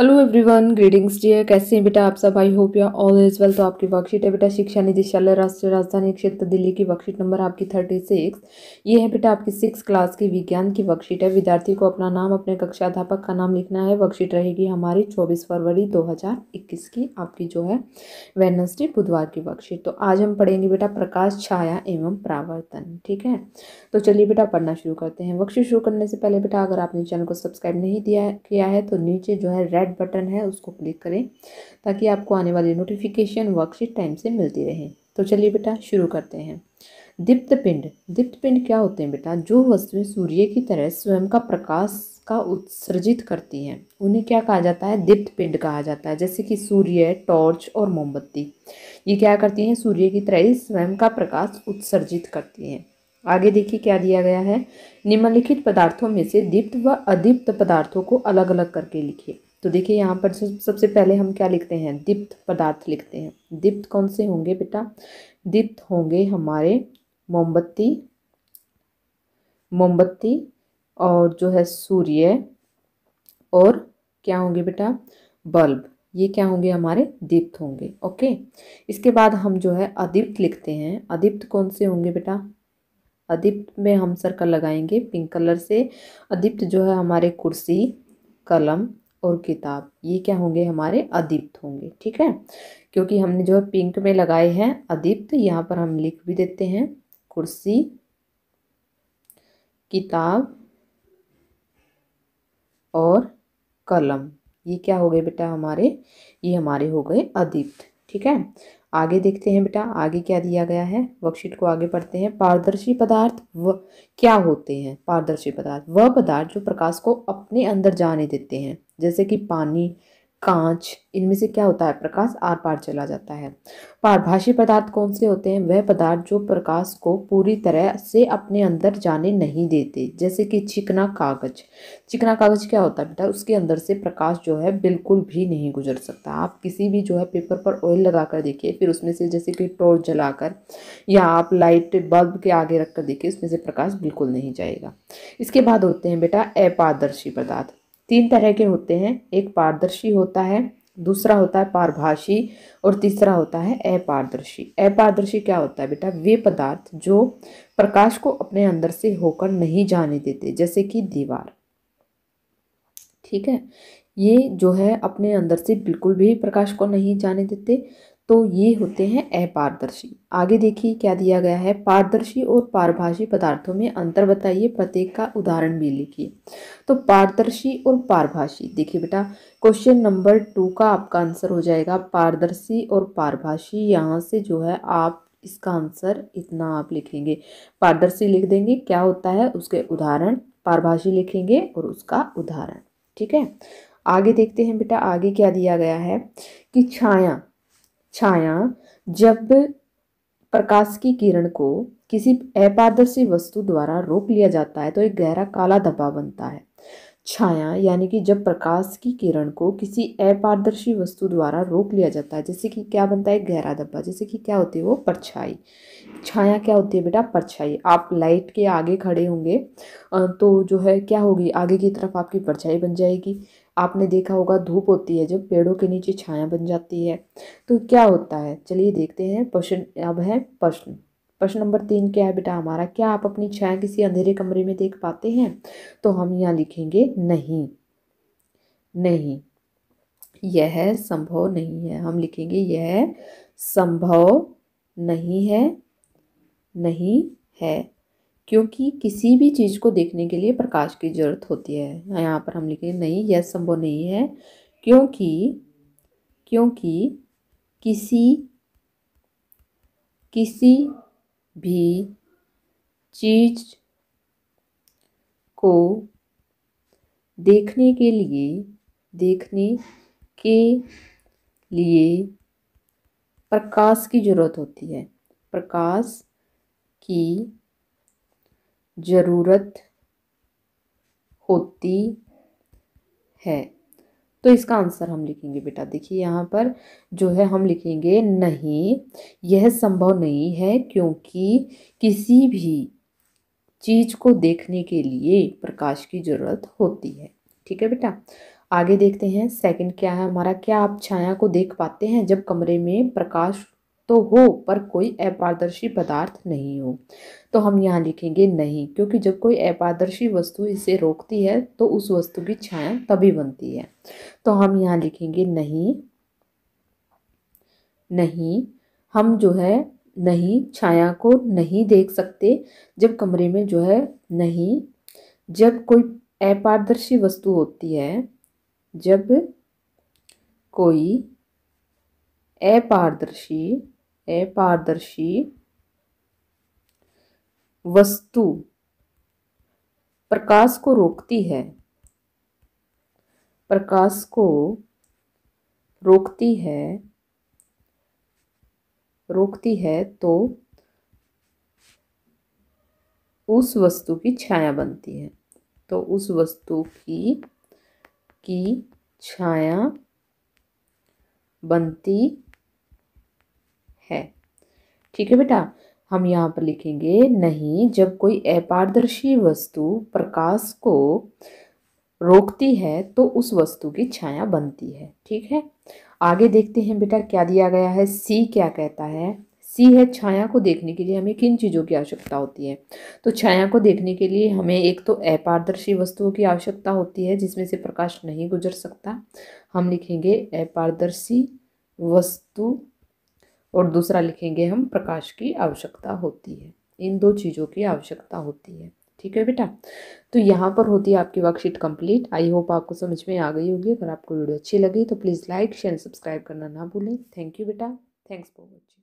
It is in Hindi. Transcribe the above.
हेलो एवरीवन ग्रीटिंग्स डियर कैसे हैं बेटा आप सब I hope ya all is well तो आपकी वर्कशीट है बेटा शिक्षा निदेशालय राष्ट्रीय राजधानी क्षेत्र दिल्ली की वर्कशीट नंबर आपकी थर्टी सिक्स ये है बेटा आपकी सिक्स क्लास की विज्ञान की वर्कशीट है विद्यार्थी को अपना नाम अपने कक्षाध्यापक का नाम लिखना है वर्कशीट रहेगी हमारी चौबीस फरवरी दो की आपकी जो है वेनसडे बुधवार की वर्कशीट तो आज हम पढ़ेंगे बेटा प्रकाश छाया एवं प्रावर्तन ठीक है तो चलिए बेटा पढ़ना शुरू करते हैं वर्कशीट शुरू करने से पहले बेटा अगर आपने चैनल को सब्सक्राइब नहीं दिया किया है तो नीचे जो है रेड रेड बटन है उसको क्लिक करें ताकि आपको आने वाली नोटिफिकेशन वर्कशीट टाइम से मिलती रहे तो चलिए बेटा शुरू करते हैं दीप्त पिंड दीप्त पिंड क्या होते हैं बेटा जो वस्तुएं सूर्य की तरह स्वयं का प्रकाश का उत्सर्जित करती हैं उन्हें क्या कहा जाता है दीप्त पिंड कहा जाता है जैसे कि सूर्य टॉर्च और मोमबत्ती ये क्या करती हैं सूर्य की तरह ही स्वयं का प्रकाश उत्सर्जित करती हैं आगे देखिए क्या दिया गया है निम्नलिखित पदार्थों में से दीप्त व अदीप्त पदार्थों को अलग अलग करके लिखिए तो देखिए यहाँ पर सबसे पहले हम क्या लिखते हैं दीप्त पदार्थ लिखते हैं दीप्त कौन से होंगे बेटा दीप्त होंगे हमारे मोमबत्ती मोमबत्ती और जो है सूर्य और क्या होंगे बेटा बल्ब ये क्या होंगे हमारे दीप्त होंगे ओके इसके बाद हम जो है अदीप्त लिखते हैं अदीप्त कौन से होंगे बेटा अदीप्त में हम सर्कल लगाएंगे पिंक कलर से अदीप्त जो है हमारे कुर्सी कलम और किताब ये क्या होंगे हमारे अदीप्त होंगे ठीक है क्योंकि हमने जो है पिंक में लगाए हैं अदीप्त यहाँ पर हम लिख भी देते हैं कुर्सी किताब और कलम ये क्या हो गए बेटा हमारे ये हमारे हो गए अदीप्त ठीक है आगे देखते हैं बेटा आगे क्या दिया गया है वर्कशीट को आगे पढ़ते हैं पारदर्शी पदार्थ व क्या होते हैं पारदर्शी पदार्थ वह पदार्थ जो प्रकाश को अपने अंदर जाने देते हैं जैसे कि पानी कांच इनमें से क्या होता है प्रकाश आर पार चला जाता है पारभाषी पदार्थ कौन से होते हैं वह पदार्थ जो प्रकाश को पूरी तरह से अपने अंदर जाने नहीं देते जैसे कि चिकना कागज चिकना कागज क्या होता है बेटा उसके अंदर से प्रकाश जो है बिल्कुल भी नहीं गुजर सकता आप किसी भी जो है पेपर पर ऑयल लगा कर देखिए फिर उसमें से जैसे कि टॉर्च जलाकर या आप लाइट बल्ब के आगे रख कर देखिए उसमें से प्रकाश बिल्कुल नहीं जाएगा इसके बाद होते हैं बेटा अपारदर्शी पदार्थ तीन तरह के होते हैं एक पारदर्शी होता है दूसरा होता है पारभाषी और तीसरा होता है अपारदर्शी अपारदर्शी क्या होता है बेटा वे पदार्थ जो प्रकाश को अपने अंदर से होकर नहीं जाने देते जैसे कि दीवार ठीक है ये जो है अपने अंदर से बिल्कुल भी प्रकाश को नहीं जाने देते तो ये होते हैं अपारदर्शी आगे देखिए क्या दिया गया है पारदर्शी और पारभाषी पदार्थों में अंतर बताइए प्रत्येक का उदाहरण भी लिखिए तो पारदर्शी और पारभाषी देखिए बेटा क्वेश्चन नंबर टू का आपका आंसर हो जाएगा पारदर्शी और पारभाषी यहाँ से जो है आप इसका आंसर इतना आप लिखेंगे पारदर्शी लिख देंगे क्या होता है उसके उदाहरण पारभाषी लिखेंगे और उसका उदाहरण ठीक है आगे देखते हैं बेटा आगे क्या दिया गया है कि छाया छाया जब प्रकाश की किरण को किसी अपारदर्शी वस्तु द्वारा रोक लिया जाता है तो एक गहरा काला धब्बा बनता है छाया यानी कि जब प्रकाश की किरण को किसी अपारदर्शी वस्तु द्वारा रोक लिया जाता है जैसे कि क्या बनता है गहरा धब्बा जैसे कि क्या होती है वो परछाई छाया क्या होती है बेटा परछाई आप लाइट के आगे खड़े होंगे तो जो है क्या होगी आगे की तरफ आपकी परछाई बन जाएगी आपने देखा होगा धूप होती है जब पेड़ों के नीचे छाया बन जाती है तो क्या होता है चलिए देखते हैं प्रश्न अब है प्रश्न प्रश्न नंबर तीन क्या है बेटा हमारा क्या आप अपनी छाया किसी अंधेरे कमरे में देख पाते हैं तो हम यहाँ लिखेंगे नहीं नहीं यह संभव नहीं है हम लिखेंगे यह संभव नहीं है नहीं है क्योंकि किसी भी चीज़ को देखने के लिए प्रकाश की ज़रूरत होती है यहाँ पर हम लिखेंगे नहीं यह संभव नहीं है क्योंकि क्योंकि किसी किसी भी चीज़ को देखने के लिए देखने के लिए प्रकाश की ज़रूरत होती है प्रकाश की ज़रूरत होती है तो इसका आंसर हम लिखेंगे बेटा देखिए यहाँ पर जो है हम लिखेंगे नहीं यह संभव नहीं है क्योंकि किसी भी चीज़ को देखने के लिए प्रकाश की ज़रूरत होती है ठीक है बेटा आगे देखते हैं सेकंड क्या है हमारा क्या आप छाया को देख पाते हैं जब कमरे में प्रकाश तो हो पर कोई अपारदर्शी पदार्थ नहीं हो तो हम यहाँ लिखेंगे नहीं क्योंकि जब कोई अपारदर्शी वस्तु इसे रोकती है तो उस वस्तु की छाया तभी बनती है तो हम यहाँ लिखेंगे नहीं नहीं हम जो है नहीं छाया को नहीं देख सकते जब कमरे में जो है नहीं जब कोई अपारदर्शी वस्तु होती है जब कोई अपारदर्शी पारदर्शी वस्तु प्रकाश को रोकती है प्रकाश को रोकती है रोकती है तो उस वस्तु की छाया बनती है तो उस वस्तु की की छाया बनती है ठीक है बेटा हम यहाँ पर लिखेंगे नहीं जब कोई अपारदर्शी वस्तु प्रकाश को रोकती है तो उस वस्तु की छाया बनती है ठीक है आगे देखते हैं बेटा क्या दिया गया है सी क्या कहता है सी है छाया को देखने के लिए हमें किन चीज़ों की आवश्यकता होती है तो छाया को देखने के लिए हमें एक तो अपारदर्शी वस्तुओं की आवश्यकता होती है जिसमें से प्रकाश नहीं गुजर सकता हम लिखेंगे अपारदर्शी वस्तु और दूसरा लिखेंगे हम प्रकाश की आवश्यकता होती है इन दो चीज़ों की आवश्यकता होती है ठीक है बेटा तो यहाँ पर होती है आपकी वर्कशीट कंप्लीट आई होप आपको समझ में आ गई होगी अगर आपको वीडियो अच्छी लगी तो प्लीज़ लाइक शेयर सब्सक्राइब करना ना भूलें थैंक यू बेटा थैंक्स फॉर वॉचिंग